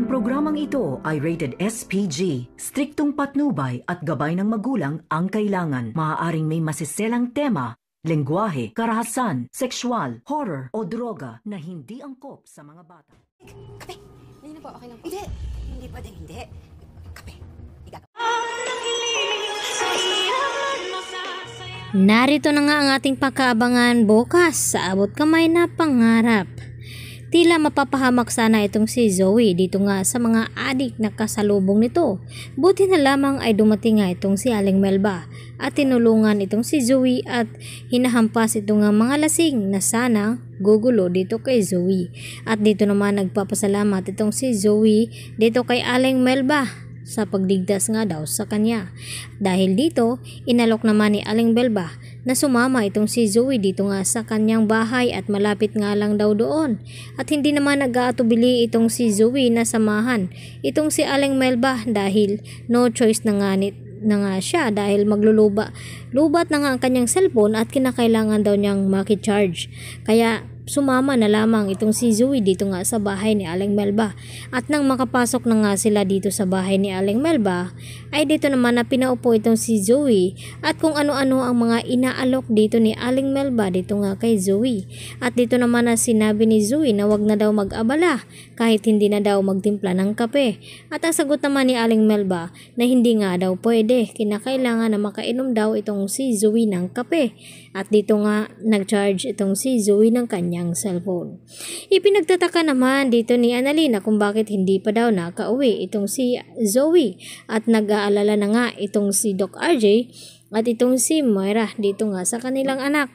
Ang programang ito ay rated SPG. Striktong patnubay at gabay ng magulang ang kailangan. Maaaring may masiselang tema, lengguwahe, karahasan, sexual, horror o droga na hindi angkop sa mga bata. Kape! Hindi na po, okay lang po. Hindi! Hindi pa din, hindi. Kape. Narito na nga ang ating pagkaabangan bukas sa abot kamay na pangarap. Tila mapapahamak sana itong si Zoe dito nga sa mga adik na kasalubong nito. Buti na lamang ay dumating nga itong si Aling Melba at tinulungan itong si Zoe at hinahampas itong mga lasing na sana gugulo dito kay Zoe. At dito naman nagpapasalamat itong si Zoe dito kay Aling Melba sa pagligtas nga daw sa kanya. Dahil dito, inalok naman ni Aling Belba na sumama itong si Zoe dito nga sa kanyang bahay at malapit nga lang daw doon. At hindi naman nag-aatubili itong si Zoe na samahan itong si Aling Melba dahil no choice na nga nit na nga siya dahil magluluba. Lubat na nga ang kanyang cellphone at kinakailangan daw niyang makicharge. Kaya Sumama na lamang itong si Zoe dito nga sa bahay ni Aling Melba. At nang makapasok na nga sila dito sa bahay ni Aling Melba, ay dito naman na pinaupo itong si Zoe at kung ano-ano ang mga inaalok dito ni Aling Melba dito nga kay Zoe. At dito naman na sinabi ni Zoe na wag na daw mag-abala kahit hindi na daw magtimpla ng kape. At ang sagot naman ni Aling Melba na hindi nga daw pwede, kinakailangan na makainom daw itong si Zoe ng kape. At dito nga nag-charge itong si Zoe ng kanya ang cellphone. Ipinagtataka naman dito ni Annalena kung bakit hindi pa daw nakauwi itong si Zoe at nag-aalala na nga itong si Doc RJ at itong si Moira dito nga sa kanilang anak.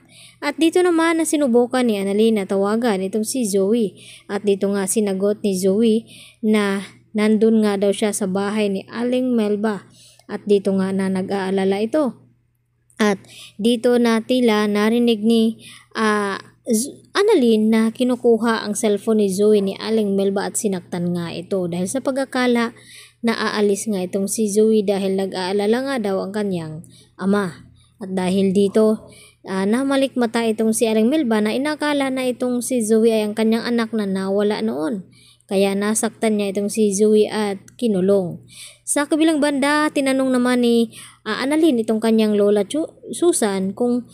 At dito naman na sinubukan ni Annalena tawagan itong si Zoe at dito nga sinagot ni Zoe na nandun nga daw siya sa bahay ni Aling Melba at dito nga na nag-aalala ito. At dito na tila narinig ni uh, Annalyn na kinukuha ang cellphone ni Zoe ni Aling Melba at sinaktan nga ito dahil sa pagkakala na aalis nga itong si Zoe dahil nag-aalala nga daw ang kanyang ama. At dahil dito, uh, ah, namalikmata itong si Aling Melba na inakala na itong si Zoe ay ang kanyang anak na nawala noon. Kaya nasaktan niya itong si Zoe at kinulong. Sa kabilang banda, tinanong naman ni uh, Annalyn itong kanyang lola Chu- Susan kung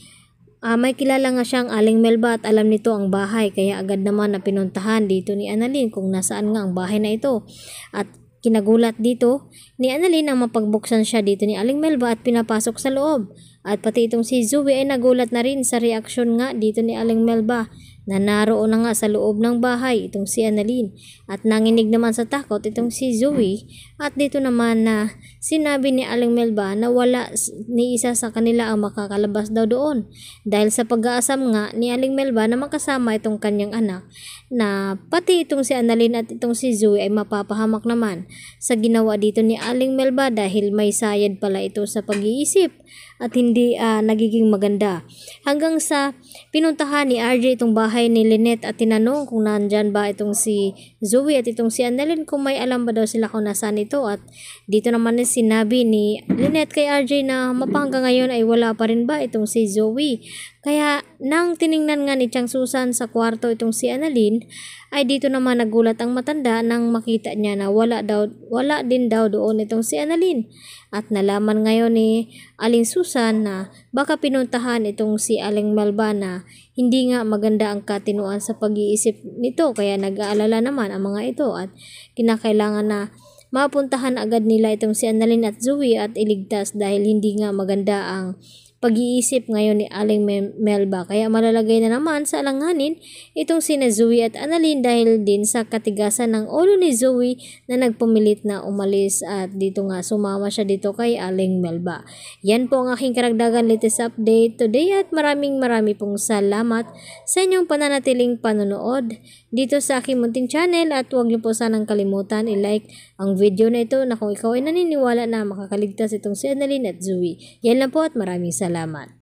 Uh, may kilala nga siyang Aling Melba at alam nito ang bahay kaya agad naman na pinuntahan dito ni Annalyn kung nasaan nga ang bahay na ito. At kinagulat dito ni Annalyn ang mapagbuksan siya dito ni Aling Melba at pinapasok sa loob. At pati itong si Zoe ay nagulat na rin sa reaksyon nga dito ni Aling Melba na naroon na nga sa loob ng bahay itong si Annalyn at nanginig naman sa takot itong si Zoe at dito naman na sinabi ni Aling Melba na wala ni isa sa kanila ang makakalabas daw doon dahil sa pag-aasam nga ni Aling Melba na makasama itong kanyang anak na pati itong si Annalyn at itong si Zoe ay mapapahamak naman sa ginawa dito ni Aling Melba dahil may sayad pala ito sa pag-iisip at hindi uh, nagiging maganda hanggang sa pinuntahan ni RJ itong bahay bahay ni Lynette at tinanong kung nandyan ba itong si Zoe at itong si Annalyn kung may alam ba daw sila kung nasaan ito at dito naman sinabi ni Lynette kay RJ na mapangga ngayon ay wala pa rin ba itong si Zoe kaya nang tiningnan nga ni Chang Susan sa kwarto itong si Annalyn, ay dito naman nagulat ang matanda nang makita niya na wala, daw, wala din daw doon itong si Annalyn. At nalaman ngayon ni Aling Susan na baka pinuntahan itong si Aling Malbana. hindi nga maganda ang katinuan sa pag-iisip nito kaya nag-aalala naman ang mga ito at kinakailangan na mapuntahan agad nila itong si Annalyn at Zoe at iligtas dahil hindi nga maganda ang pag-iisip ngayon ni Aling Melba kaya malalagay na naman sa alanganin itong sina Zoe at Annalyn dahil din sa katigasan ng ulo ni Zoe na nagpumilit na umalis at dito nga sumama siya dito kay Aling Melba. Yan po ang aking karagdagan latest update today at maraming marami pong salamat sa inyong pananatiling panonood dito sa aking munting channel at huwag niyo po sanang kalimutan i-like ang video na ito na kung ikaw ay naniniwala na makakaligtas itong si Annalyn at Zoe. Yan lang po at maraming salamat. halaman.